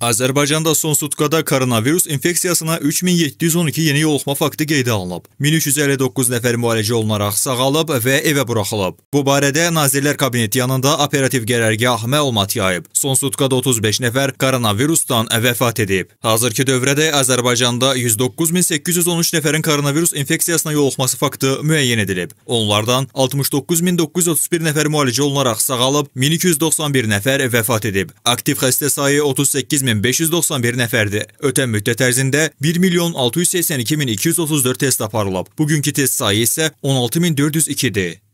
Azərbaycanda son sutqada koronavirus infeksiyasına 3712 yeni yoluxma faktı qeydə alınıb. 1359 nəfər müalicə olunaraq sağalıb və evə buraxılıb. Bu barədə Nazirlər Kabineti yanında operativ qərargah məlumat yayıb. Son sutqada 35 nəfər koronavirusdan vəfat edib. Hazırki dövrədə Azərbaycanda 109813 nəfərin koronavirus infeksiyasına yoluxması faktı müəyyən edilib. Onlardan 69931 nəfər müalicə olunaraq sağalıb, 1291 nəfər vəfat edib. Aktiv xəstə sayı 38 8591 nəfərdir. Ötən müddət ərzində 1 milyon 682 min 234 test aparılıb. Bugünkü test sayı isə 16402-dir.